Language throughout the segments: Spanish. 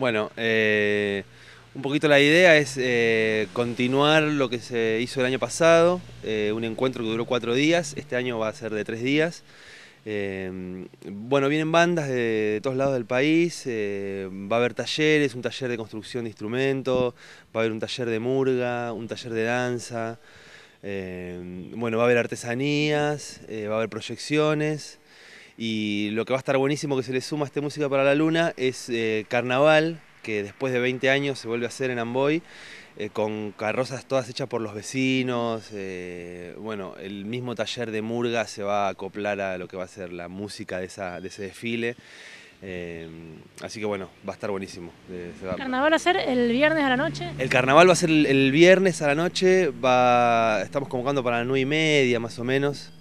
Bueno, eh, un poquito la idea es eh, continuar lo que se hizo el año pasado, eh, un encuentro que duró cuatro días, este año va a ser de tres días. bueno, vienen bandas de, todos lados del país, va a haber talleres, un taller de construcción de instrumentos, va a haber un taller de murga, un taller de danza, bueno, va a haber artesanías, va a haber proyecciones. Y lo que va a estar buenísimo que se le suma a este Música para la Luna es eh, Carnaval, que después de 20 años se vuelve a hacer en Amboy, eh, con carrozas todas hechas por los vecinos. Eh, bueno, el mismo taller de Murga se va a acoplar a lo que va a ser la música de, de ese desfile. así que bueno, va a estar buenísimo. ¿El carnaval va a ser el viernes a la noche? El carnaval va a ser el, viernes a la noche. Va, estamos convocando para las 9 y media más o menos.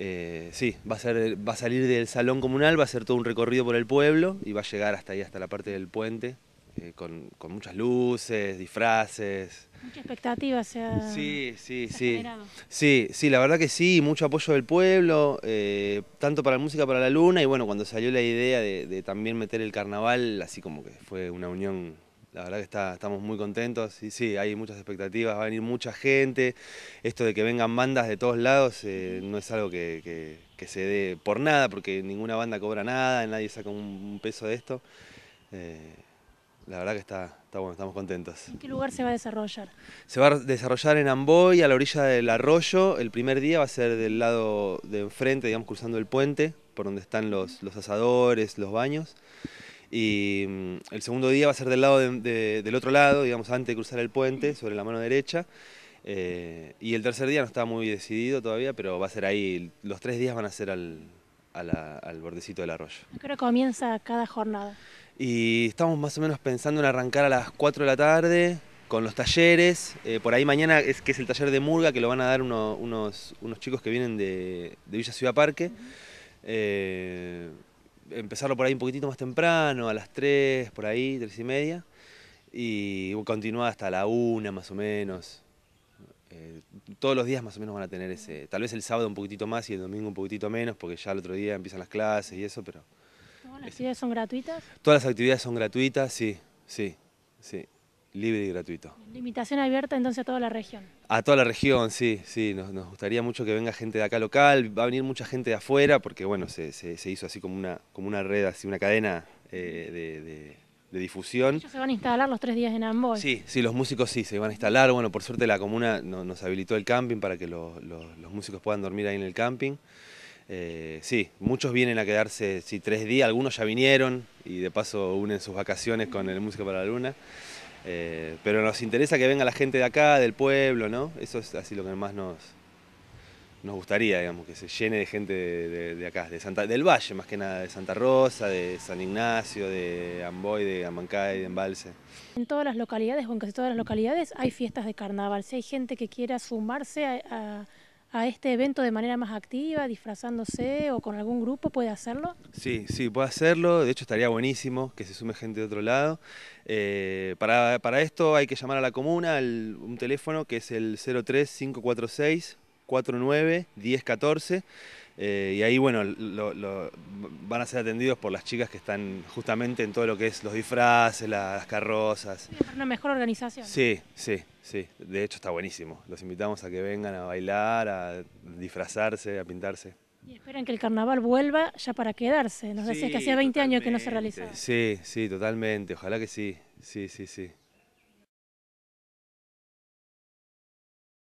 Eh, sí, va a, ser, va a salir del salón comunal, va a ser todo un recorrido por el pueblo y va a llegar hasta ahí, hasta la parte del puente, eh, con, muchas luces, disfraces. Mucha expectativa se ha, sí, sí, sí. Sí, sí, la verdad que sí, mucho apoyo del pueblo, eh, tanto para la música, para la luna, y bueno, cuando salió la idea de, de también meter el carnaval, así como que fue una unión la verdad que está, estamos muy contentos y sí, hay muchas expectativas, va a venir mucha gente, esto de que vengan bandas de todos lados eh, no es algo que, que, se dé por nada, porque ninguna banda cobra nada, nadie saca un, peso de esto. Eh, la verdad que está, bueno, estamos contentos. ¿En qué lugar se va a desarrollar? Se va a desarrollar en Amboy, a la orilla del arroyo. El primer día va a ser del lado de enfrente, digamos, cruzando el puente, por donde están los, los asadores, los baños. Y mm, el segundo día va a ser del lado del otro lado, digamos, antes de cruzar el puente, sobre la mano derecha. Eh, y el tercer día no está muy decidido todavía, pero va a ser ahí. Los tres días van a ser al, bordecito del arroyo. que comienza cada jornada? Y estamos más o menos pensando en arrancar a las 4 de la tarde con los talleres. Eh, por ahí mañana es que es el taller de Murga, que lo van a dar unos, chicos que vienen de, Villa Ciudad Parque empezarlo por ahí un poquitito más temprano, a las 3, por ahí, 3 y media, y continuar hasta la 1 más o menos. Eh, todos los días más o menos van a tener ese, tal vez el sábado un poquitito más y el domingo un poquitito menos, porque ya el otro día empiezan las clases y eso, pero... ¿Todas las actividades son gratuitas? Todas las actividades son gratuitas, sí, sí, sí libre y gratuito. ¿Limitación abierta entonces a toda la región. A toda la región, sí, sí. Nos, gustaría mucho que venga gente de acá local, va a venir mucha gente de afuera, porque bueno, se, hizo así como una, como una red, así una cadena eh, de, difusión. Ellos se van a instalar los tres días en Amboy. Sí, sí, los músicos sí, se van a instalar. Bueno, por suerte la comuna nos habilitó el camping para que los músicos puedan dormir ahí en el camping. Eh, sí, muchos vienen a quedarse sí, tres días, algunos ya vinieron y de paso unen sus vacaciones con el Música para la Luna. Eh, pero nos interesa que venga la gente de acá, del pueblo, ¿no? Eso es así lo que más nos, nos gustaría, digamos, que se llene de gente de, acá, de Santa, del Valle más que nada, de Santa Rosa, de San Ignacio, de Amboy, de Amancay, de Embalse. En todas las localidades, o en casi todas las localidades, hay fiestas de carnaval. Si hay gente que quiera sumarse a a este evento de manera más activa, disfrazándose o con algún grupo, ¿puede hacerlo? Sí, sí, puede hacerlo, de hecho estaría buenísimo que se sume gente de otro lado. Eh, para, esto hay que llamar a la comuna, un teléfono que es el 03546 49 1014. Eh, y ahí, bueno, lo, van a ser atendidos por las chicas que están justamente en todo lo que es los disfraces, las carrozas. una mejor organización. Sí, sí, sí. De hecho, está buenísimo. Los invitamos a que vengan a bailar, a disfrazarse, a pintarse. Y esperan que el carnaval vuelva ya para quedarse. Nos decías que hacía 20 años que no se realizaba. Sí, sí, totalmente. Ojalá que sí. Sí, sí, sí.